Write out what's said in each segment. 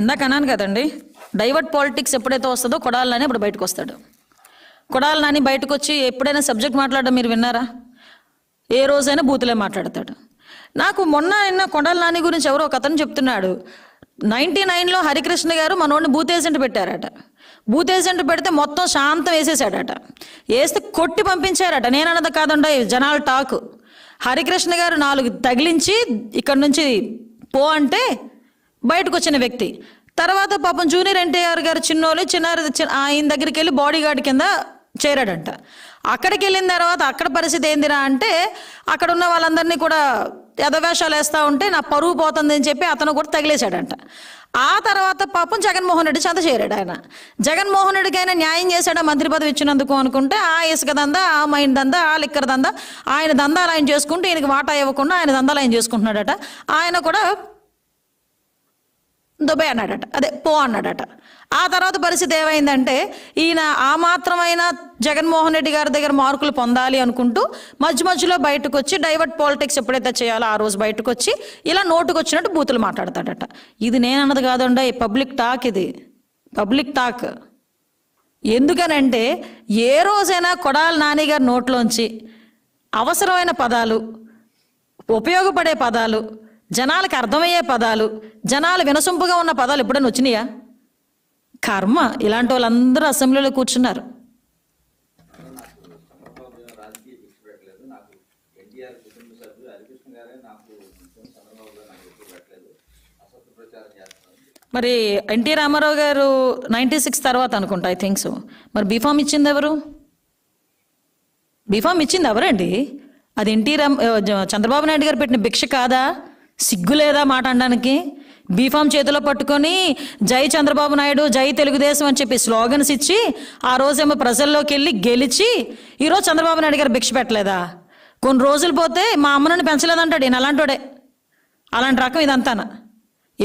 ఇందాక అన్నాను కదండి డైవర్ట్ పాలిటిక్స్ ఎప్పుడైతే వస్తుందో కొడాలని నాని ఇప్పుడు బయటకు వస్తాడు కొడాలి నాని బయటకు వచ్చి ఎప్పుడైనా సబ్జెక్ట్ మాట్లాడడం మీరు విన్నారా ఏ రోజైనా బూతులే మాట్లాడతాడు నాకు మొన్న నిన్న కొండల నాని గురించి ఎవరో ఒక అతను చెప్తున్నాడు నైంటీ నైన్లో హరికృష్ణ గారు మనోడిని బూత్ ఏజెంట్ పెట్టారట బూత్ ఏజెంట్ పెడితే మొత్తం శాంతం వేసేసాడట వేస్తే కొట్టి పంపించారట నేనన్నది కాదండ జనాల టాక్ హరికృష్ణ గారు నాలుగు తగిలించి ఇక్కడ నుంచి పో అంటే బయటకు వచ్చిన వ్యక్తి తర్వాత పాపం జూనియర్ ఎన్టీఆర్ గారు చిన్నోళ్ళు చిన్నారి ఆయన దగ్గరికి వెళ్ళి బాడీ గార్డ్ కింద చేరాడంట అక్కడికి వెళ్ళిన తర్వాత అక్కడ పరిస్థితి ఏందిరా అంటే అక్కడ ఉన్న వాళ్ళందరినీ కూడా యథవేషాలు వేస్తూ ఉంటే నా పరువు పోతుందని చెప్పి అతను కూడా తగిలేశాడంట ఆ తర్వాత పాపం జగన్మోహన్ రెడ్డి చెంత చేరాడు ఆయన జగన్మోహన్ రెడ్డికైనా న్యాయం చేశాడా మంత్రి పదవి ఇచ్చినందుకు అనుకుంటే ఆ ఇసుక దందా ఆ మైన్ దంద ఆ లిక్కర్ దందా ఆయన దందాలు ఆయన చేసుకుంటూ ఈయనకి వాటా ఇవ్వకుండా ఆయన దందాలు ఆయన చేసుకుంటున్నాడట ఆయన కూడా దుబాయ్ అన్నాడట అదే పో అన్నాడట ఆ తర్వాత పరిస్థితి ఏమైందంటే ఈయన ఆ మాత్రమైన జగన్మోహన్ రెడ్డి గారి దగ్గర మార్కులు పొందాలి అనుకుంటూ మధ్య మధ్యలో బయటకు వచ్చి డైవర్ట్ పాలిటిక్స్ ఎప్పుడైతే చేయాలో ఆ రోజు బయటకు వచ్చి ఇలా నోటుకు వచ్చినట్టు బూతులు మాట్లాడతాడట ఇది నేనన్నది కాదండి పబ్లిక్ టాక్ ఇది పబ్లిక్ టాక్ ఎందుకనంటే ఏ రోజైనా కొడాల గారి నోట్లోంచి అవసరమైన పదాలు ఉపయోగపడే పదాలు జనాలకు అర్థమయ్యే పదాలు జనాలు వినసొంపుగా ఉన్న పదాలు ఎప్పుడైనా వచ్చినాయా కర్మ ఇలాంటి వాళ్ళందరూ అసెంబ్లీలో కూర్చున్నారు మరి ఎన్టీ రామారావు గారు నైంటీ సిక్స్ తర్వాత అనుకుంటా ఐ థింక్ సో మరి బీఫామ్ ఇచ్చింది ఎవరు బీఫామ్ ఇచ్చింది ఎవరండి అది ఎన్టీ రామ్ చంద్రబాబు నాయుడు గారు పెట్టిన భిక్ష కాదా సిగ్గులేదా మాట అనడానికి బీఫామ్ చేతిలో పట్టుకొని జై చంద్రబాబు నాయుడు జై తెలుగుదేశం అని చెప్పి స్లోగన్స్ ఇచ్చి ఆ రోజేమో ప్రజల్లోకి వెళ్ళి గెలిచి ఈరోజు చంద్రబాబు నాయుడు గారు భిక్ష పెట్టలేదా కొన్ని రోజులు పోతే మా అమ్మ నన్ను పెంచలేదంటాడు ఈయన అలాంటోడే అలాంటి రకం ఇదంతాన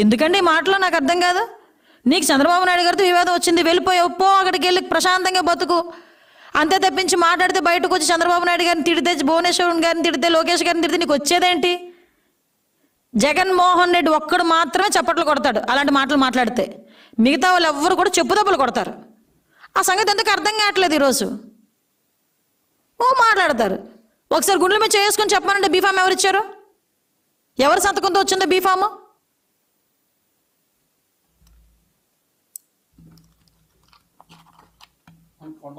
ఎందుకండి మాటలో నాకు అర్థం కాదు నీకు చంద్రబాబు నాయుడు గారితో వివాదం వచ్చింది వెళ్ళిపోయి ఒప్పో అక్కడికి వెళ్ళి ప్రశాంతంగా బతుకు అంతే తప్పించి మాట్లాడితే బయటకు వచ్చి చంద్రబాబు నాయుడు గారిని తిడితే భువనేశ్వరుని గారిని తిడితే లోకేష్ గారిని తిడితే నీకు వచ్చేదేంటి జగన్మోహన్ రెడ్డి ఒక్కడు మాత్రమే చప్పట్లు కొడతాడు అలాంటి మాటలు మాట్లాడితే మిగతా వాళ్ళు ఎవ్వరు కూడా చెప్పు కొడతారు ఆ సంగతి ఎందుకు అర్థం కావట్లేదు ఈరోజు ఓ మాట్లాడతారు ఒకసారి గుండెల మీద చేసుకొని చెప్పమనండి బీఫామ్ ఎవరు ఇచ్చారు ఎవరు సంతకంతో వచ్చిందో బీఫాము